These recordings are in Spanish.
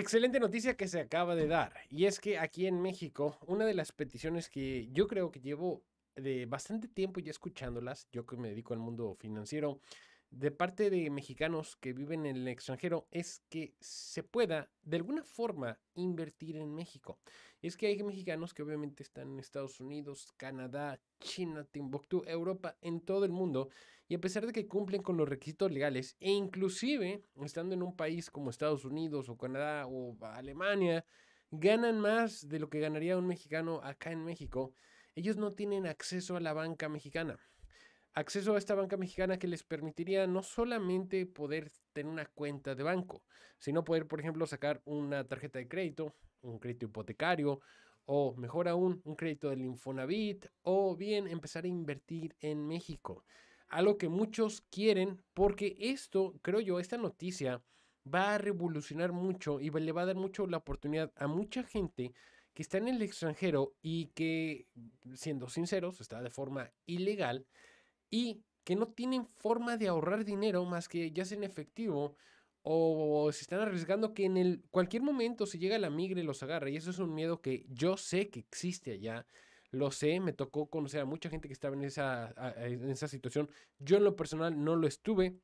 Excelente noticia que se acaba de dar. Y es que aquí en México, una de las peticiones que yo creo que llevo de bastante tiempo ya escuchándolas, yo que me dedico al mundo financiero, de parte de mexicanos que viven en el extranjero es que se pueda de alguna forma invertir en México. Es que hay mexicanos que obviamente están en Estados Unidos, Canadá, China, Timbuktu, Europa, en todo el mundo, y a pesar de que cumplen con los requisitos legales, e inclusive estando en un país como Estados Unidos o Canadá o Alemania, ganan más de lo que ganaría un mexicano acá en México, ellos no tienen acceso a la banca mexicana acceso a esta banca mexicana que les permitiría no solamente poder tener una cuenta de banco, sino poder, por ejemplo, sacar una tarjeta de crédito, un crédito hipotecario, o mejor aún, un crédito del Infonavit, o bien empezar a invertir en México. Algo que muchos quieren, porque esto, creo yo, esta noticia va a revolucionar mucho y le va a dar mucho la oportunidad a mucha gente que está en el extranjero y que, siendo sinceros, está de forma ilegal, y que no tienen forma de ahorrar dinero más que ya sea en efectivo o se están arriesgando que en el cualquier momento se llega la migra y los agarra y eso es un miedo que yo sé que existe allá. Lo sé, me tocó conocer a mucha gente que estaba en esa, en esa situación. Yo en lo personal no lo estuve,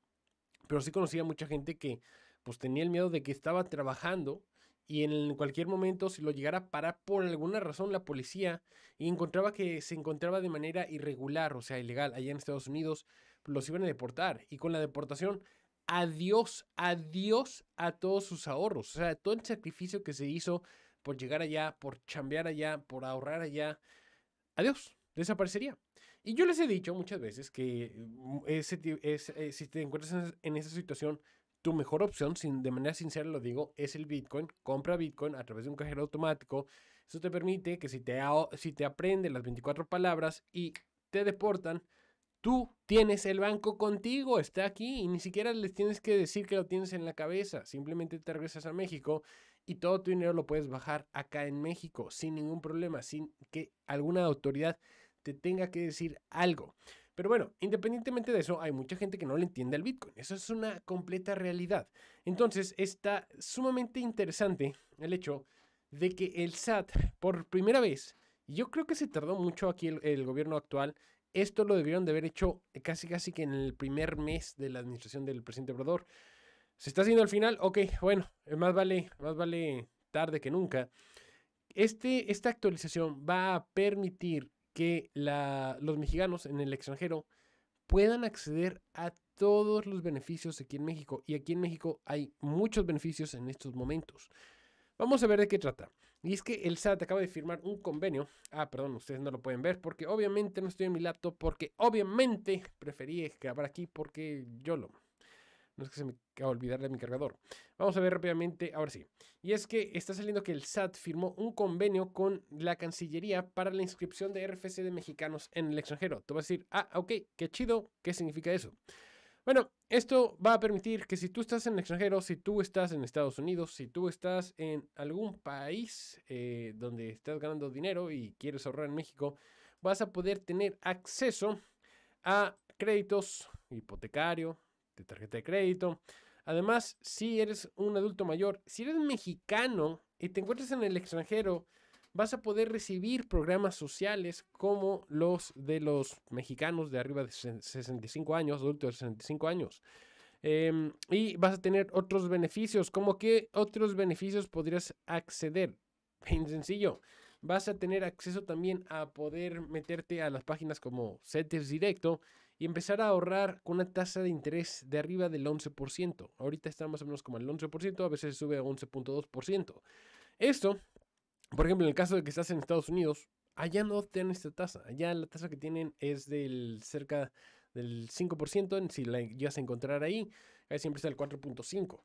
pero sí conocí a mucha gente que pues tenía el miedo de que estaba trabajando y en cualquier momento si lo llegara a parar por alguna razón la policía y encontraba que se encontraba de manera irregular, o sea, ilegal, allá en Estados Unidos, los iban a deportar y con la deportación, adiós, adiós a todos sus ahorros, o sea, todo el sacrificio que se hizo por llegar allá, por chambear allá, por ahorrar allá, adiós, desaparecería. Y yo les he dicho muchas veces que mm, ese, eh, si te encuentras en esa situación, tu mejor opción, de manera sincera lo digo, es el Bitcoin. Compra Bitcoin a través de un cajero automático. Eso te permite que si te, si te aprende las 24 palabras y te deportan, tú tienes el banco contigo, está aquí y ni siquiera les tienes que decir que lo tienes en la cabeza. Simplemente te regresas a México y todo tu dinero lo puedes bajar acá en México sin ningún problema, sin que alguna autoridad te tenga que decir algo. Pero bueno, independientemente de eso, hay mucha gente que no le entiende al Bitcoin. Eso es una completa realidad. Entonces, está sumamente interesante el hecho de que el SAT, por primera vez, yo creo que se tardó mucho aquí el, gobierno actual. Esto lo debieron de haber hecho casi casi que en el primer mes de la administración del presidente Obrador. ¿Se está haciendo al final? Ok, bueno, más vale, más vale tarde que nunca. Este, esta actualización va a permitir que los mexicanos en el extranjero puedan acceder a todos los beneficios aquí en México. Y aquí en México hay muchos beneficios en estos momentos. Vamos a ver de qué trata. Y es que el SAT acaba de firmar un convenio. Ah, perdón, ustedes no lo pueden ver porque obviamente no estoy en mi laptop porque obviamente preferí grabar aquí porque yo lo... No es que se me a olvidar de mi cargador. Vamos a ver rápidamente, ahora sí. Y es que está saliendo que el SAT firmó un convenio con la Cancillería para la inscripción de RFC de mexicanos en el extranjero. te vas a decir, ah, ok, qué chido, ¿qué significa eso? Bueno, esto va a permitir que si tú estás en el extranjero, si tú estás en Estados Unidos, si tú estás en algún país eh, donde estás ganando dinero y quieres ahorrar en México, vas a poder tener acceso a créditos hipotecario, de tarjeta de crédito. Además, si eres un adulto mayor, si eres mexicano y te encuentras en el extranjero, vas a poder recibir programas sociales como los de los mexicanos de arriba de 65 años, adultos de 65 años. Em, y vas a tener otros beneficios, ¿cómo que otros beneficios podrías acceder. Bien sencillo, vas a tener acceso también a poder meterte a las páginas como CETES Directo, y empezar a ahorrar con una tasa de interés de arriba del 11%. Ahorita está más o menos como el 11%, a veces sube a 11.2%. Esto, por ejemplo, en el caso de que estás en Estados Unidos, allá no tienen esta tasa. Allá la tasa que tienen es del cerca del 5%, si la llegas a encontrar ahí, ahí siempre está el 4.5%.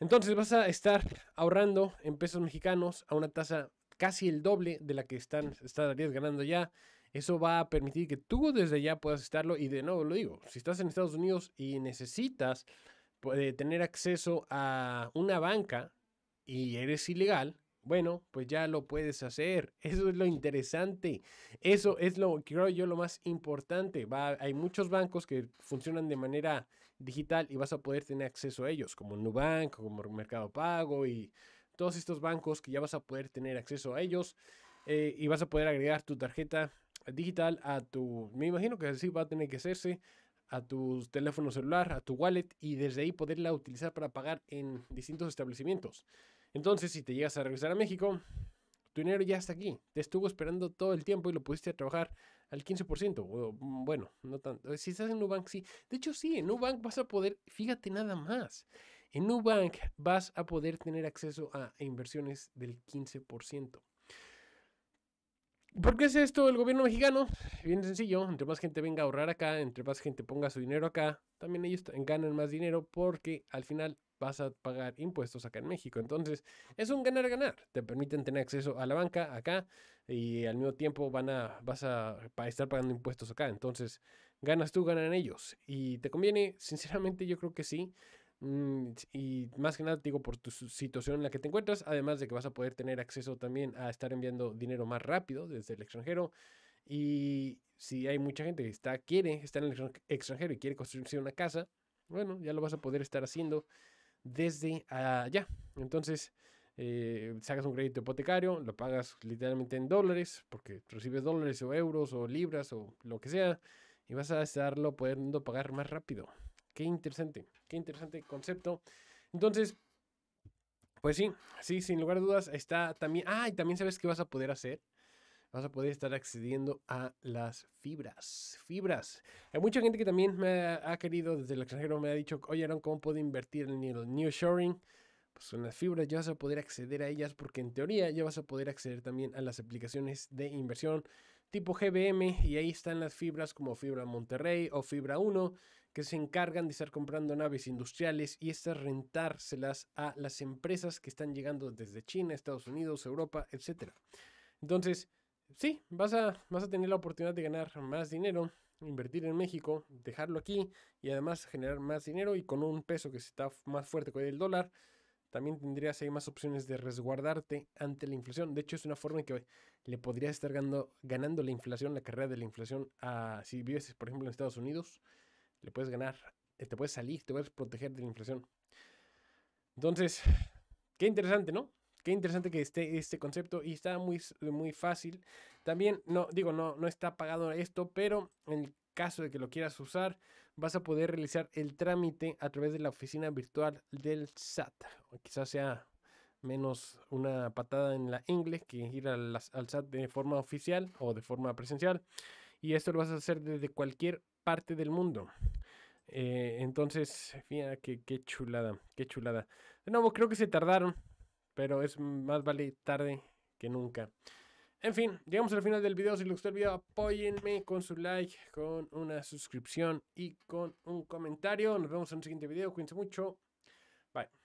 Entonces vas a estar ahorrando en pesos mexicanos a una tasa casi el doble de la que están, estarías ganando ya eso va a permitir que tú desde ya puedas estarlo. Y de nuevo lo digo, si estás en Estados Unidos y necesitas eh, tener acceso a una banca y eres ilegal, bueno, pues ya lo puedes hacer. Eso es lo interesante. Eso es lo, creo yo, lo más importante. hay muchos bancos que funcionan de manera digital y vas a poder tener acceso a ellos, como Nubank, como Mercado Pago y todos estos bancos que ya vas a poder tener acceso a ellos eh, y vas a poder agregar tu tarjeta digital a tu, me imagino que así va a tener que hacerse, a tu teléfono celular, a tu wallet y desde ahí poderla utilizar para pagar en distintos establecimientos. Entonces, si te llegas a regresar a México, tu dinero ya está aquí. Te estuvo esperando todo el tiempo y lo pudiste trabajar al 15%. Mm, bueno, no tanto. Eh, si estás en Nubank, sí. De hecho, sí, en Nubank vas a poder, fíjate nada más. En Nubank vas a poder tener acceso a inversiones del 15%. ¿Por qué es esto el gobierno mexicano? Bien sencillo, entre más gente venga a ahorrar acá, entre más gente ponga su dinero acá, también ellos ganan más dinero porque al final vas a pagar impuestos acá en México. Entonces, es un ganar-ganar. Te permiten tener acceso a la banca acá y al mismo tiempo van a, vas a, a estar pagando impuestos acá. Entonces, ganas tú, ganan ellos. Y te conviene, sinceramente, yo creo que sí. Mm, y más que nada, digo, por tu situación en la que te encuentras, además de que vas a poder tener acceso también a estar enviando dinero más rápido desde el extranjero. Y si hay mucha gente que está, quiere estar en el extranjero y quiere construirse una casa, bueno, ya lo vas a poder estar haciendo desde allá. Entonces, eh, sacas un crédito hipotecario, lo pagas literalmente en dólares, porque recibes dólares o euros o libras o lo que sea, y vas a estarlo pudiendo pagar más rápido. Qué interesante, qué interesante concepto. Entonces, pues sí, sí, sin lugar a dudas, está también. Ah, y también sabes qué vas a poder hacer. Vas a poder estar accediendo a las fibras. Fibras. Hay mucha gente que también me ha, querido desde el extranjero, me ha dicho, oye, Aaron, ¿cómo puedo invertir en el New Shoring? Pues en las fibras ya vas a poder acceder a ellas, porque en teoría ya vas a poder acceder también a las aplicaciones de inversión tipo GBM, y ahí están las fibras como Fibra Monterrey o Fibra 1 que se encargan de estar comprando naves industriales y estas rentárselas a las empresas que están llegando desde China, Estados Unidos, Europa, etc. Entonces, sí, vas a, vas a tener la oportunidad de ganar más dinero, invertir en México, dejarlo aquí y además generar más dinero y con un peso que está más fuerte que el dólar, también tendrías más opciones de resguardarte ante la inflación. De hecho, es una forma en que le podrías estar ganando, la inflación, la carrera de la inflación, si vives, por ejemplo, en Estados Unidos le puedes ganar, eh, te puedes salir, te puedes proteger de la inflación. Entonces, qué interesante, ¿no? Qué interesante que esté este concepto y está muy, muy fácil. También, no, digo, no, no está pagado esto, pero en el caso de que lo quieras usar, vas a poder realizar el trámite a través de la oficina virtual del SAT. quizás sea menos una patada en la inglés que ir al, al SAT de forma oficial o de forma presencial. Y esto lo vas a hacer desde cualquier parte del mundo. Eh, entonces, fíjate qué, qué chulada, qué chulada. De nuevo, creo que se tardaron, pero es más vale tarde que nunca. En fin, llegamos al final del video. Si les gustó el video, apóyenme con su like, con una suscripción y con un comentario. Nos vemos en un siguiente video. Cuídense mucho.